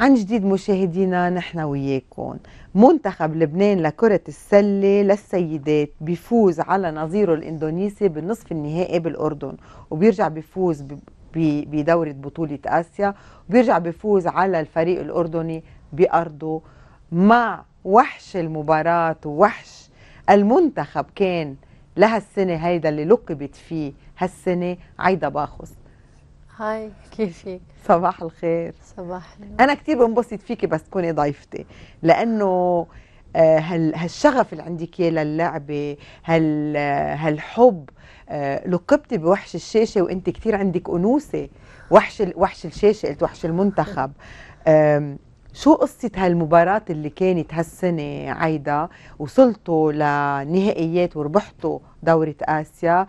عن جديد مشاهدينا نحن وياكم منتخب لبنان لكرة السلة للسيدات بيفوز على نظيره الاندونيسي بالنصف النهائي بالأردن وبيرجع بيفوز بدورة بطولة آسيا وبيرجع بيفوز على الفريق الأردني بأرضه مع وحش المباراة ووحش المنتخب كان لهالسنة هيدا اللي لقبت فيه هالسنة عايدة باخص هاي كيفك؟ صباح الخير صباح النور انا كثير بنبسط فيكي بس تكوني ضيفتي لانه آه، هال هالشغف اللي عندك اياه للعبه هال هالحب آه، لقبتي بوحش الشاشه وانت كثير عندك انوثه وحش وحش الشاشه قلت وحش المنتخب شو قصة هالمباراة اللي كانت هالسنة عايدة وصلتوا لنهائيات وربحتوا دورة آسيا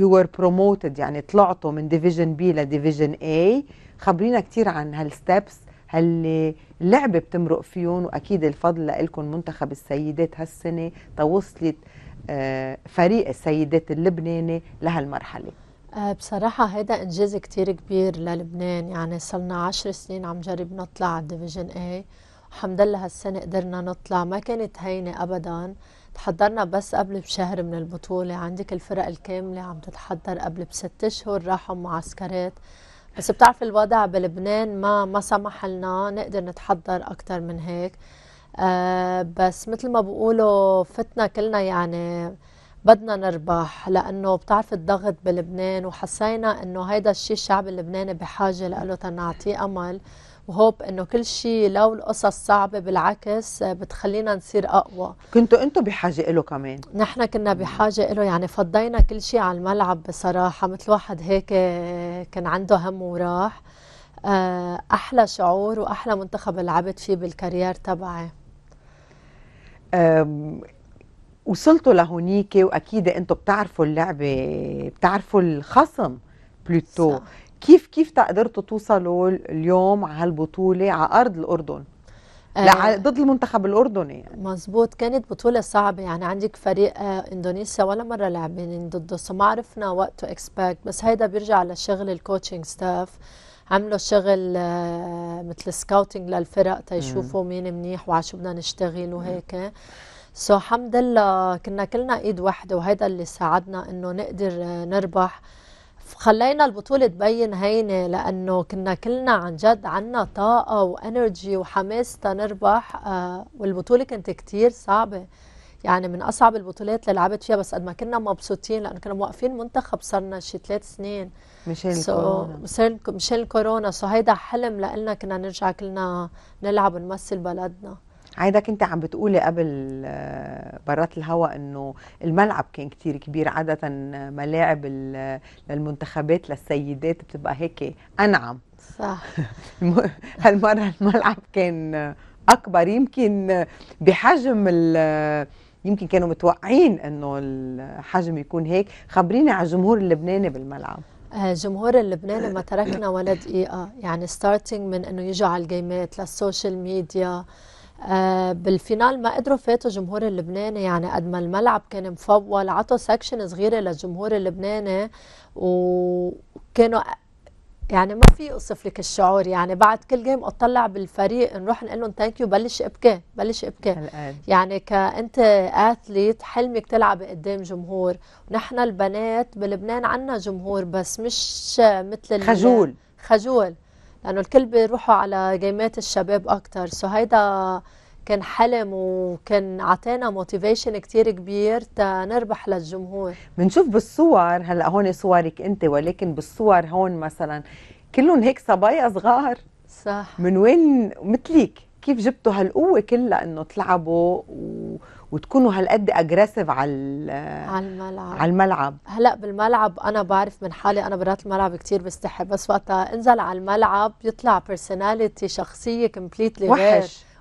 يو ور بروموتد يعني طلعتوا من ديفيجن بي لديفيجن اي خبرينا كثير عن هالستبس اللعبة بتمرق فيهم وأكيد الفضل لكم منتخب السيدات هالسنة توصلت آه، فريق السيدات اللبناني لهالمرحلة آه، بصراحة هذا إنجاز كتير كبير للبنان يعني صرنا عشر سنين عم جرب نطلع على الديفيجن اي الحمد لله هالسنة قدرنا نطلع ما كانت هينة أبداً تحضرنا بس قبل بشهر من البطولة عندك الفرق الكاملة عم تتحضر قبل بست شهور راحوا معسكرات بس بتعرف الوضع بلبنان ما ما سمح لنا نقدر نتحضر أكثر من هيك آه بس مثل ما بقولوا فتنا كلنا يعني بدنا نربح لانه بتعرف الضغط بلبنان وحسينا انه هيدا الشيء الشعب اللبناني بحاجه له تنعطيه امل وهوب انه كل شيء لو القصص صعبه بالعكس بتخلينا نصير اقوى كنتوا انتم بحاجه له كمان نحن كنا بحاجه له يعني فضينا كل شيء على الملعب بصراحه مثل واحد هيك كان عنده هم وراح آه، احلى شعور واحلى منتخب لعبت فيه بالكارير تبعي وصلتوا لهونيك واكيد انتوا بتعرفوا اللعبه بتعرفوا الخصم بلوتو صح. كيف كيف تقدرتوا توصلوا اليوم على هالبطوله على ارض الاردن آه، لا ضد المنتخب الاردني يعني. مزبوط كانت بطوله صعبه يعني عندك فريق آه، اندونيسيا ولا مره لاعبين ضده سو ما عرفنا وقت تو اكسبكت بس هيدا بيرجع لشغل الكوتشنج ستاف عملوا شغل آه، مثل سكاوتنج للفرق تيشوفوا مين منيح وعشو بدنا نشتغل وهيك سو so, الحمد لله كنا كلنا ايد واحده وهذا اللي ساعدنا انه نقدر نربح خلينا البطولة تبين هينة لأنه كنا كلنا عن جد عنا طاقة وأنرجي وحماس تنربح آه، والبطولة كانت كثير صعبة يعني من أصعب البطولات اللي لعبت فيها بس قد ما كنا مبسوطين لأنه كنا موقفين منتخب صرنا شي ثلاث سنين مشان الكورونا مشان الكورونا سو هيدا حلم لنا كنا نرجع كلنا نلعب ونمثل بلدنا عادك انت عم بتقولي قبل آه، برات الهوا انه الملعب كان كتير كبير عاده آه، ملاعب آه، للمنتخبات للسيدات بتبقى هيك انعم صح هالمره الملعب كان اكبر يمكن بحجم يمكن كانوا متوقعين انه الحجم يكون هيك خبريني على الجمهور اللبناني بالملعب الجمهور اللبناني ما تركنا ولا دقيقه يعني ستارتنج من انه يجوا على الجيمات للسوشيال ميديا آه، بالفينال ما قدروا فاتوا الجمهور اللبناني يعني قد ما الملعب كان مفول عطوا سكشن صغيره للجمهور اللبناني وكانوا يعني ما في اوصف لك الشعور يعني بعد كل جيم اطلع بالفريق نروح نقول لهم ثانك يو بلش ابكي بلش ابكي يعني كانت اثليت حلمك تلعبي قدام جمهور ونحن البنات بلبنان عندنا جمهور بس مش مثل خجول خجول لانه الكل بيروحوا على جيمات الشباب اكثر سو هيدا كان حلم وكان عطينا موتيفيشن كتير كبير تنربح للجمهور بنشوف بالصور هلا هون صورك انت ولكن بالصور هون مثلا كلهم هيك صبايا صغار صح من وين مثليك كيف جبتوا هالقوه كلها انه تلعبوا و وتكونوا هالقد اجريسيف على على الملعب على الملعب هلا بالملعب انا بعرف من حالي انا برات الملعب كثير بستحي بس وقتها انزل على الملعب يطلع بيرسوناليتي شخصيه كومبليتلي غير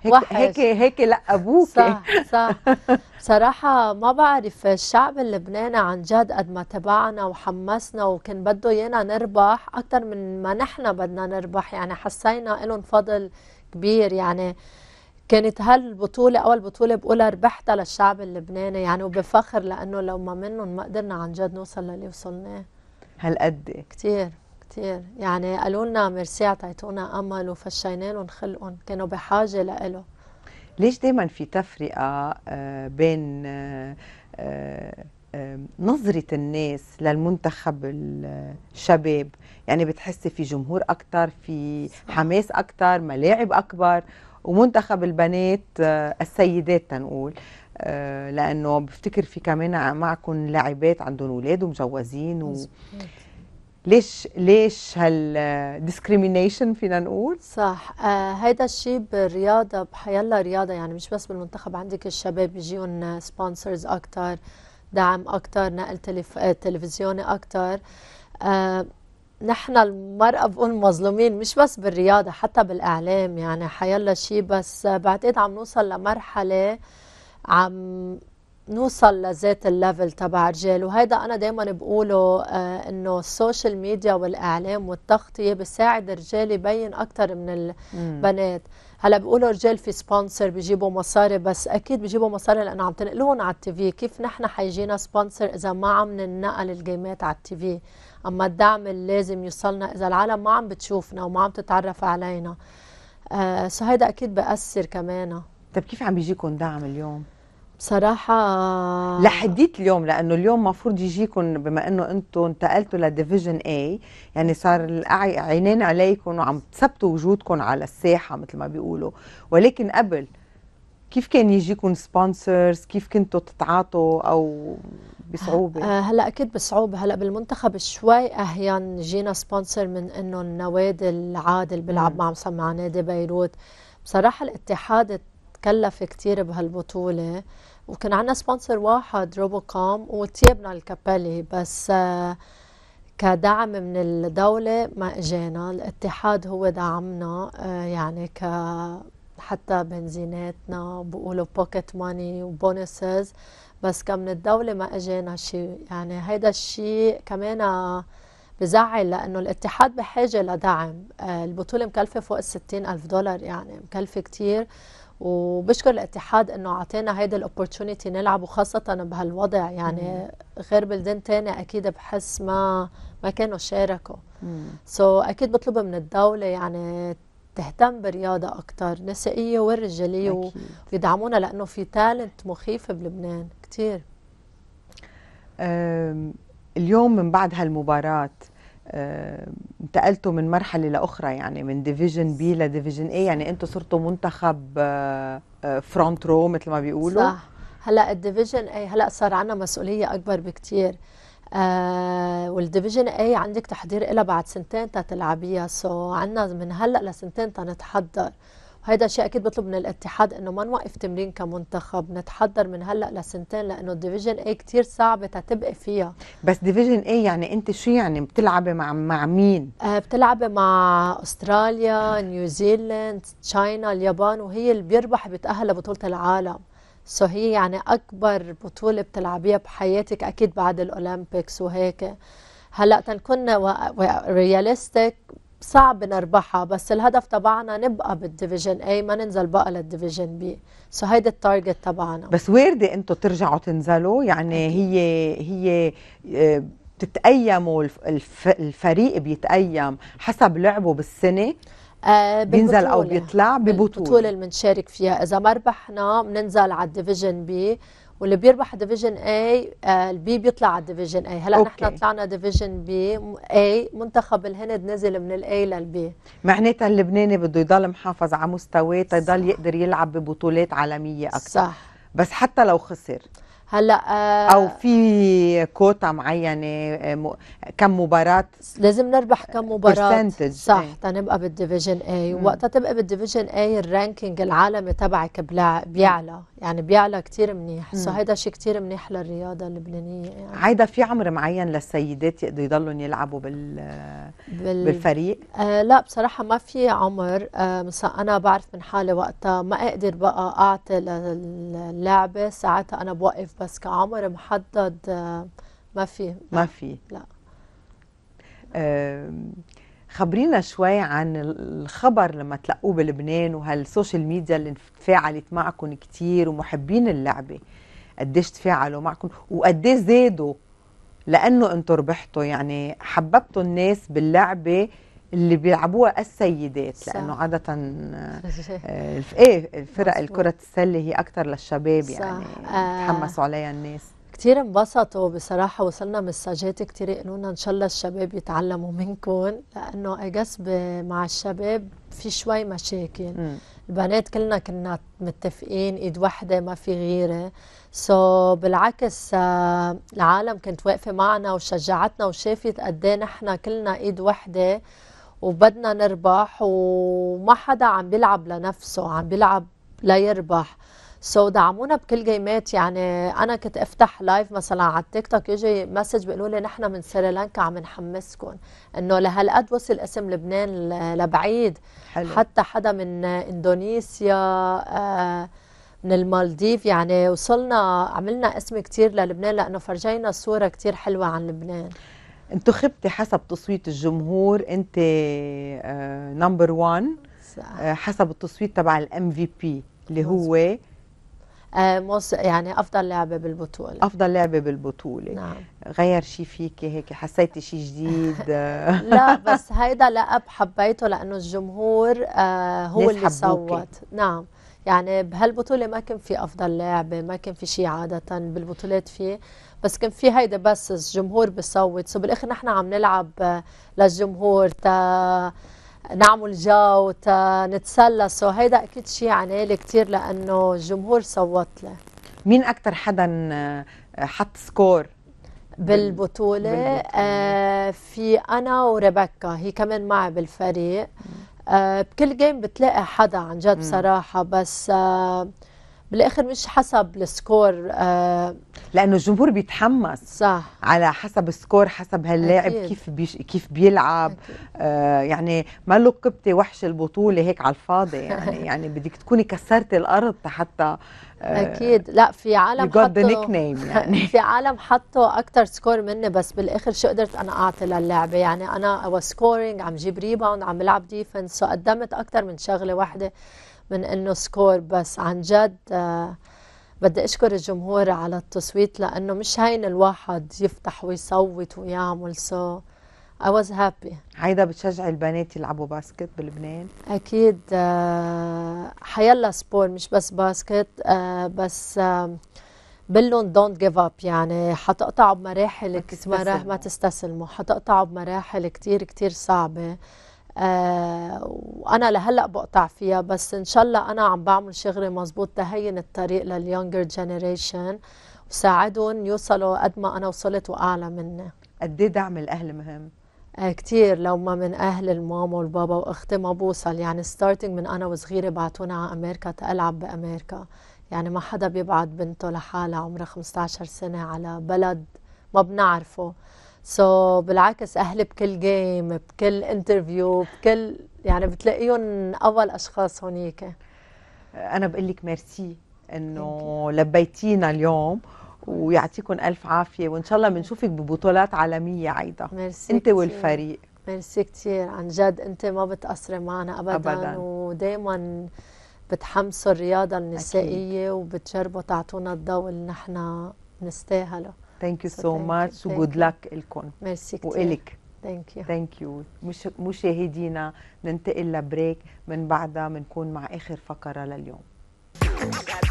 وحش. هيك هيك لا ابوك صح صح صراحة ما بعرف الشعب اللبناني عن جد قد ما تبعنا وحمسنا وكان بده ينا نربح أكثر من ما نحن بدنا نربح يعني حسينا لهم فضل كبير يعني كانت هالبطولة أول بطولة بقولها ربحتها للشعب اللبناني يعني وبفخر لأنه لو ما منهم ما قدرنا عن جد نوصل للي وصلناه هالقد كتير كتير يعني قالوا لنا ميرسي اعطيتونا امل وفشينا لهم خلقهم كانوا بحاجه لإله ليش دائما في تفرقه آه، بين آه، آه، نظرة الناس للمنتخب الشباب يعني بتحسي في جمهور أكتر في حماس أكتر ملاعب أكبر ومنتخب البنات آه، السيدات تنقول آه، لانه بفتكر في كمان معكم لاعبات عندهم اولاد ومجوزين و... ليش ليش هالديسكريميشن فينا نقول صح آه هيدا الشيء بالرياضه بحيلا رياضه يعني مش بس بالمنتخب عندك الشباب بيجيهم سبونسرز اكثر دعم اكثر نقل تلف... آه، تلفزيوني اكثر آه نحن المرأة بقول مظلومين مش بس بالرياضة حتى بالإعلام يعني حيلا شي بس بعتقد عم نوصل لمرحلة عم نوصل لذات الليفل تبع الرجال وهيدا أنا دايما بقوله آه إنه السوشيال ميديا والإعلام والتغطية بساعد الرجال يبين اكثر من البنات هلا بقولوا الرجال في سبونسر بيجيبوا مصاري بس اكيد بيجيبوا مصاري لانه عم تنقلون على التي في كيف نحن حيجينا سبونسر اذا ما عم ننقل الجيمات على التي في أما الدعم اللي لازم يوصلنا إذا العالم ما عم بتشوفنا وما عم تتعرف علينا آه سو هيدا أكيد بأثر كمان طيب كيف عم بيجيكم دعم اليوم؟ بصراحة آه، لحديت اليوم لأنه اليوم مفروض يجيكم بما أنه أنتم انتقلتوا لديفيجن اي يعني صار عينين عليكم وعم تثبتوا وجودكم على الساحة مثل ما بيقولوا ولكن قبل كيف كان يجيكم سبونسرز كيف كنتوا تتعاطوا أو بصعوبه آه، هلا اكيد بصعوبه هلا بالمنتخب شوي اهين جينا سبونسر من انه النوادي العادل بيلعب مع مع نادي بيروت بصراحه الاتحاد تكلف كثير بهالبطوله وكان عندنا سبونسر واحد روبو كام وتيابنا الكابالي بس آه، كدعم من الدولة ما اجانا الاتحاد هو دعمنا آه، يعني ك حتى بنزيناتنا بقولوا بوكيت ماني وبونسز بس كمن الدولة ما اجانا شيء يعني هيدا الشيء كمان آه، بزعل لانه الاتحاد بحاجه لدعم آه، البطوله مكلفه فوق الستين الف دولار يعني مكلفه كتير وبشكر الاتحاد انه اعطينا هيدي الاوبورتونيتي نلعب وخاصه بهالوضع يعني غير بلدان تانية اكيد بحس ما ما كانوا شاركوا سو so اكيد بطلب من الدوله يعني تهتم برياضه أكتر نسائية والرجالية ويدعمونا لأنه في تالنت مخيف بلبنان كتير اليوم من بعد هالمباراة انتقلتوا من مرحلة لأخرى يعني من ديفيجن بي لديفيجن اي يعني انتوا صرتوا منتخب فرونت أه، رو أه، مثل ما بيقولوا صح هلا الديفيجن اي هلا صار عنا مسؤولية أكبر بكتير آه، والديفيجن اي عندك تحضير لها بعد سنتين تتلعبيها سو so عنا من هلا لسنتين تنتحضر وهيدا شيء اكيد بطلب من الاتحاد انه ما نوقف تمرين كمنتخب نتحضر من هلا لسنتين لانه الديفيجن اي كثير صعبه تتبقي فيها بس ديفيجن اي يعني انت شو يعني بتلعبي مع مع مين آه بتلعبي مع استراليا نيوزيلند تشاينا اليابان وهي اللي بيربح بيتاهل لبطوله العالم سو هي يعني أكبر بطولة بتلعبيها بحياتك أكيد بعد الأولمبيكس وهيك هلا تنكون رياليستيك صعب نربحها بس الهدف تبعنا نبقى بالديفيجن اي ما ننزل بقى للديفيجن بي سو هيدا التارجت تبعنا بس وارده انتم ترجعوا تنزلوا يعني هي هي آه، بتتقيموا الفريق بيتقيم حسب لعبه بالسنه آه، بينزل او بيطلع ببطوله البطوله اللي بنشارك فيها اذا ما ربحنا بننزل على الديفيجن بي واللي بيربح ديفيجن اي آه، البي بيطلع على ديفيجن اي هلا نحن طلعنا ديفيجن بي اي منتخب الهند نزل من الاي للبي معناتها اللبناني بده يضل محافظ على مستواه تضل يقدر يلعب ببطولات عالميه اكثر صح بس حتى لو خسر هلا آه او في كوتا معينه آه، كم مباراه لازم نربح كم آه، مباراه صح تنبقى بالديفيجن اي وقتها تبقى بالديفيجن اي الرانكينج العالمي تبعك بيعلى يعني بيعلى كثير منيح سو هيدا شيء كثير منيح للرياضه اللبنانيه يعني عايده في عمر معين للسيدات يقدروا يضلوا يلعبوا بال... بال... بالفريق آه لا بصراحه ما في عمر آه انا بعرف من حالي وقتها ما اقدر بقى اعطي للعبه ساعتها انا بوقف بس كعمر محدد ما آه، في ما في لا خبرينا شوي عن الخبر لما تلقوه بلبنان وهالسوشيال ميديا اللي تفاعلت معكم كتير ومحبين اللعبه قديش تفاعلوا معكم وقديش زادوا لانه انتم ربحتوا يعني حببتوا الناس باللعبه اللي بيلعبوها السيدات صح. لانه عاده آه، ايه الفرق الكره السله هي اكثر للشباب صح. يعني آه، تحمسوا عليها الناس كتير انبسطوا بصراحة وصلنا مساجات كتير يقولوا لنا إن شاء الله الشباب يتعلموا منكم لأنه أجس مع الشباب في شوي مشاكل م. البنات كلنا كنا متفقين ايد واحدة ما في غيرة سو so, بالعكس آه، العالم كانت واقفة معنا وشجعتنا وشافت قد إيه نحن كلنا ايد واحدة وبدنا نربح وما حدا عم بيلعب لنفسه عم بيلعب ليربح سو so دعمونا بكل جيمات يعني انا كنت افتح لايف مثلا على التيك توك يجي مسج بيقولوا لي نحن من سريلانكا عم نحمسكم انه لهالقد وصل اسم لبنان لبعيد حلو. حتى حدا من اندونيسيا آه من المالديف يعني وصلنا عملنا اسم كتير للبنان لانه فرجينا صوره كتير حلوه عن لبنان انتخبتي حسب تصويت الجمهور انت نمبر آه، 1 آه، حسب التصويت تبع الام في بي اللي هو آه، يعني افضل لعبه بالبطوله افضل لعبه بالبطوله نعم غير شيء فيكي هيك حسيتي شيء جديد لا بس هيدا لأب حبيته لانه الجمهور هو اللي صوت نعم يعني بهالبطولة ما كان في أفضل لاعبة ما كان في شيء عادة بالبطولات في بس كان في هيدا بس الجمهور بصوت سو بالآخر نحن عم نلعب آه، للجمهور تا نعمل جو تا نتسلى سو هيدا أكيد شيء عنالي كثير لأنه الجمهور صوت له مين اكثر حدا آه، حط سكور بالبطولة, بالبطولة. آه في أنا وريبيكا هي كمان معي بالفريق آه، بكل جيم بتلاقي حدا عن جد بصراحه بس آه، بالاخر مش حسب السكور آه لانه الجمهور بيتحمس صح على حسب السكور حسب هاللاعب كيف بيش كيف بيلعب آه يعني ما لقبتي وحش البطوله هيك على الفاضي يعني يعني بدك تكوني كسرتي الارض حتى اكيد لا في عالم حطوا يعني في عالم حطوا اكثر سكور مني بس بالاخر شو قدرت انا اعطي للعبه يعني انا سكورينج عم جيب ريباوند عم بلعب ديفنس سو قدمت اكثر من شغله واحده من انه سكور بس عن جد آه، بدي اشكر الجمهور على التصويت لانه مش هين الواحد يفتح ويصوت ويعمل سو I was happy عايده بتشجعي البنات يلعبوا باسكت بلبنان اكيد آه، حيلا سبور مش بس باسكت آه، بس بقول لهم دونت جيف اب يعني حتقطعوا بمراحل مراح ما تستسلموا حتقطعوا بمراحل كثير كثير صعبه آه وانا لهلا بقطع فيها بس ان شاء الله انا عم بعمل شغلي مزبوط تهين الطريق لليونجر جينيريشن وساعدهم يوصلوا قد ما انا وصلت واعلى مني قد ايه دعم الاهل مهم آه، كتير لو ما من اهل الماما والبابا واختي ما بوصل يعني ستارتنج من انا وصغيره بعتونا على امريكا تلعب بامريكا يعني ما حدا بيبعت بنته لحالها عمرها 15 سنه على بلد ما بنعرفه سو so, بالعكس اهلي بكل جيم بكل انترفيو بكل يعني بتلاقيهم اول اشخاص هونيك انا بقول لك ميرسي انه لبيتينا اليوم ويعطيكم الف عافيه وان شاء الله بنشوفك ببطولات عالميه عايده ميرسي انت والفريق ميرسي كثير عن جد انت ما بتقصري معنا ابدا, أبداً. ودائما بتحمسوا الرياضه النسائيه وبتجربوا تعطونا الضوء اللي نحن بنستاهله ثانك يو سو ماتش وجود لك لكم ميرسي كثير والك ثانك يو ثانك يو مشاهدينا ننتقل لبريك من بعدها بنكون مع اخر فقره لليوم